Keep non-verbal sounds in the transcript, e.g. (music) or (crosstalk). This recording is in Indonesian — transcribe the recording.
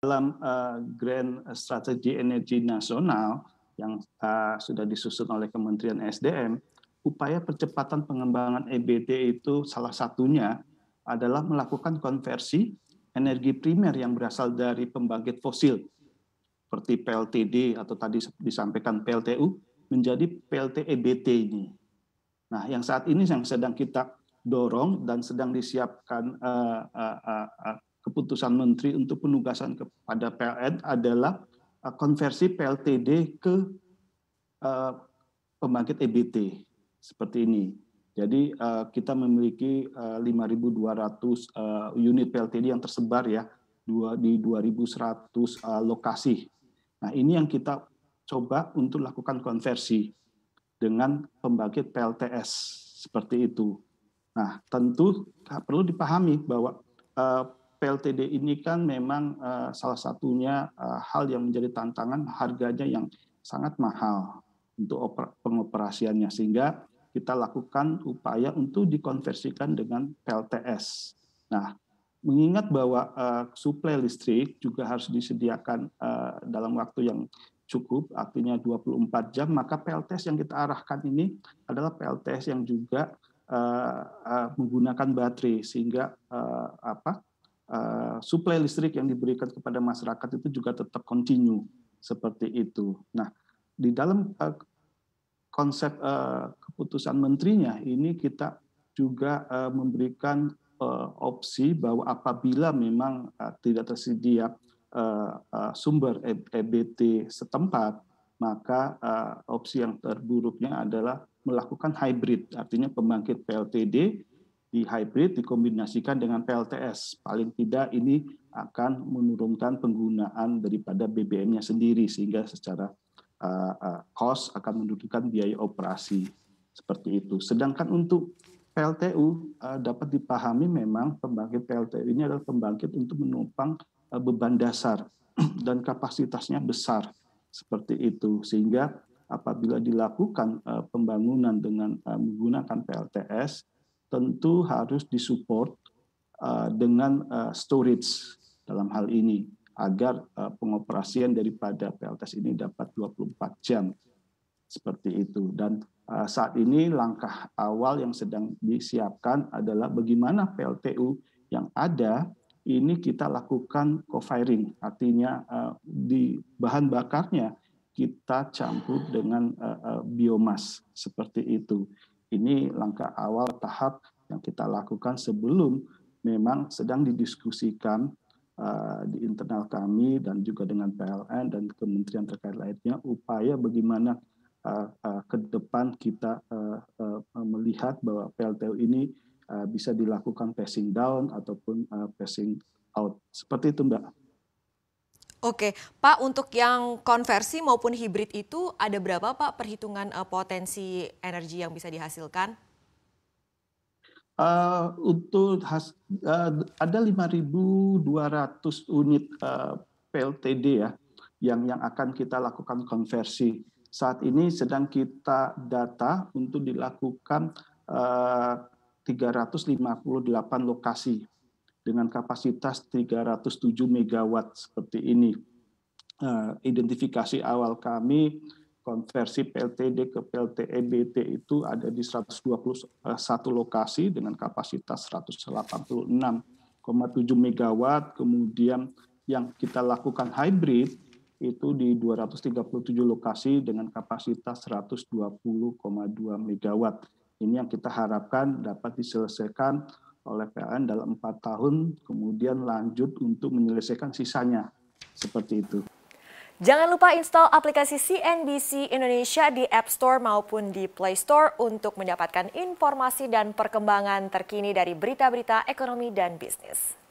dalam uh, grand Strategy energi nasional yang uh, sudah disusun oleh Kementerian SDM, upaya percepatan pengembangan EBT itu salah satunya adalah melakukan konversi energi primer yang berasal dari pembangkit fosil seperti PLTD atau tadi disampaikan PLTU menjadi PLT EBT ini. Nah, yang saat ini yang sedang kita dorong dan sedang disiapkan uh, uh, uh, keputusan menteri untuk penugasan kepada PLN adalah uh, konversi PLTD ke uh, pembangkit EBT seperti ini. Jadi uh, kita memiliki 5.200 unit PLTD yang tersebar ya di 2.100 lokasi. Nah ini yang kita coba untuk lakukan konversi dengan pembangkit PLTS seperti itu. Nah tentu perlu dipahami bahwa PLTD ini kan memang eh, salah satunya eh, hal yang menjadi tantangan harganya yang sangat mahal untuk pengoperasiannya sehingga kita lakukan upaya untuk dikonversikan dengan PLTS. Nah, mengingat bahwa uh, suplai listrik juga harus disediakan uh, dalam waktu yang cukup, artinya 24 jam, maka PLTS yang kita arahkan ini adalah PLTS yang juga uh, uh, menggunakan baterai sehingga uh, apa suplai listrik yang diberikan kepada masyarakat itu juga tetap kontinu seperti itu. Nah, di dalam eh, konsep eh, keputusan menterinya ini kita juga eh, memberikan opsi bahwa apabila memang tidak tersedia sumber EBT e setempat, maka opsi yang terburuknya adalah melakukan hybrid, artinya pembangkit PLTD di hybrid dikombinasikan dengan PLTS. Paling tidak ini akan menurunkan penggunaan daripada BBM-nya sendiri sehingga secara eh, eh, cost akan menurunkan biaya operasi seperti itu. Sedangkan untuk PLTU eh, dapat dipahami memang pembangkit PLTU ini adalah pembangkit untuk menumpang beban dasar (clears throat) dan kapasitasnya besar seperti itu sehingga apabila dilakukan pembangunan dengan menggunakan PLTS tentu harus disupport eh, dengan eh, storage dalam hal ini agar eh, pengoperasian daripada PLTS ini dapat 24 jam seperti itu dan saat ini langkah awal yang sedang disiapkan adalah bagaimana PLTU yang ada ini kita lakukan co-firing artinya di bahan bakarnya kita campur dengan biomas seperti itu ini langkah awal tahap yang kita lakukan sebelum memang sedang didiskusikan uh, di internal kami dan juga dengan PLN dan kementerian terkait lainnya upaya bagaimana uh, uh, ke depan kita uh, uh, melihat bahwa PLTU ini uh, bisa dilakukan passing down ataupun uh, passing out. Seperti itu, Mbak. Oke, Pak, untuk yang konversi maupun hibrid itu ada berapa Pak perhitungan uh, potensi energi yang bisa dihasilkan? Uh, untuk has, uh, ada 5.200 unit uh, PLTD ya yang yang akan kita lakukan konversi. Saat ini sedang kita data untuk dilakukan uh, 358 lokasi dengan kapasitas 307 MW seperti ini. Eh, identifikasi awal kami konversi PLTD ke PLTEBT e itu ada di 121 lokasi dengan kapasitas 186,7 MW. Kemudian yang kita lakukan hybrid itu di 237 lokasi dengan kapasitas 120,2 MW. Ini yang kita harapkan dapat diselesaikan oleh PLN dalam empat tahun, kemudian lanjut untuk menyelesaikan sisanya. Seperti itu. Jangan lupa install aplikasi CNBC Indonesia di App Store maupun di Play Store untuk mendapatkan informasi dan perkembangan terkini dari berita-berita ekonomi dan bisnis.